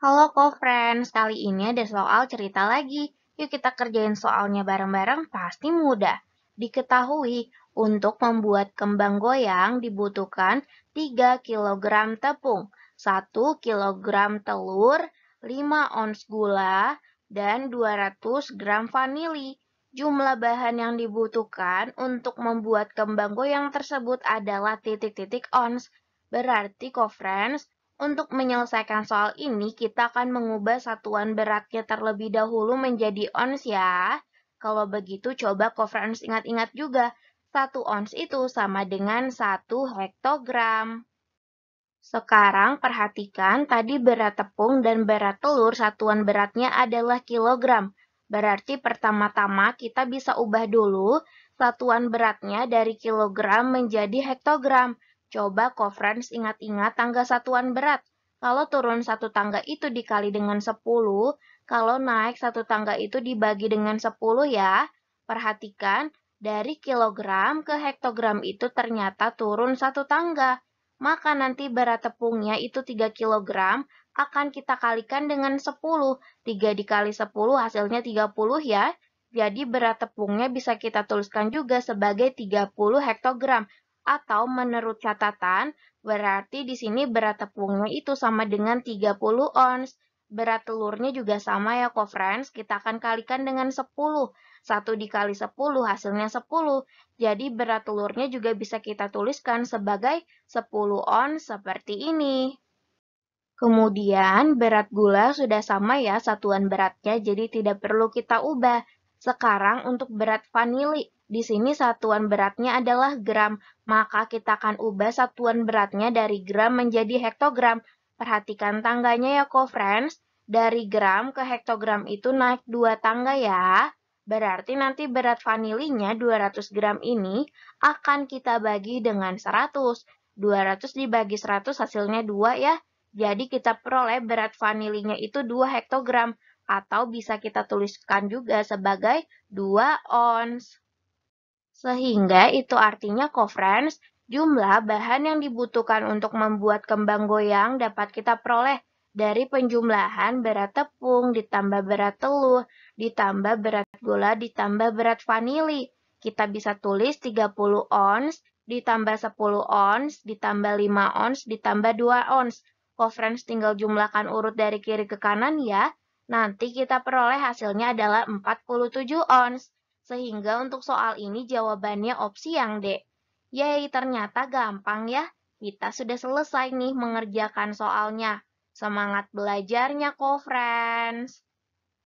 Halo co-friends, kali ini ada soal cerita lagi. Yuk kita kerjain soalnya bareng-bareng, pasti mudah. Diketahui, untuk membuat kembang goyang dibutuhkan 3 kg tepung, 1 kg telur, 5 ons gula, dan 200 gram vanili. Jumlah bahan yang dibutuhkan untuk membuat kembang goyang tersebut adalah titik-titik ons. Berarti, co-friends, untuk menyelesaikan soal ini, kita akan mengubah satuan beratnya terlebih dahulu menjadi ons ya. Kalau begitu, coba coverance ingat-ingat juga. satu ons itu sama dengan satu hektogram. Sekarang perhatikan, tadi berat tepung dan berat telur satuan beratnya adalah kilogram. Berarti pertama-tama kita bisa ubah dulu satuan beratnya dari kilogram menjadi hektogram. Coba kok friends ingat-ingat tangga satuan berat. Kalau turun satu tangga itu dikali dengan 10, kalau naik satu tangga itu dibagi dengan 10 ya. Perhatikan, dari kilogram ke hektogram itu ternyata turun satu tangga. Maka nanti berat tepungnya itu 3 kilogram akan kita kalikan dengan 10. 3 dikali 10 hasilnya 30 ya. Jadi berat tepungnya bisa kita tuliskan juga sebagai 30 hektogram atau menurut catatan, berarti di sini berat tepungnya itu sama dengan 30 ons. Berat telurnya juga sama ya, kok friends. Kita akan kalikan dengan 10. 1 dikali 10 hasilnya 10. Jadi berat telurnya juga bisa kita tuliskan sebagai 10 ons seperti ini. Kemudian berat gula sudah sama ya satuan beratnya jadi tidak perlu kita ubah. Sekarang untuk berat vanili. Di sini satuan beratnya adalah gram, maka kita akan ubah satuan beratnya dari gram menjadi hektogram. Perhatikan tangganya ya, co-friends. Dari gram ke hektogram itu naik dua tangga ya. Berarti nanti berat vanilinya 200 gram ini akan kita bagi dengan 100. 200 dibagi 100 hasilnya 2 ya. Jadi kita peroleh berat vanilinya itu 2 hektogram atau bisa kita tuliskan juga sebagai 2 ons. Sehingga itu artinya co-friends, jumlah bahan yang dibutuhkan untuk membuat kembang goyang dapat kita peroleh dari penjumlahan berat tepung ditambah berat telur ditambah berat gula ditambah berat vanili. Kita bisa tulis 30 ons ditambah 10 ons ditambah 5 ons ditambah 2 ons. Co-friends tinggal jumlahkan urut dari kiri ke kanan ya. Nanti kita peroleh hasilnya adalah 47 ons. Sehingga untuk soal ini jawabannya opsi yang D. Yay, ternyata gampang ya. Kita sudah selesai nih mengerjakan soalnya. Semangat belajarnya kok, friends!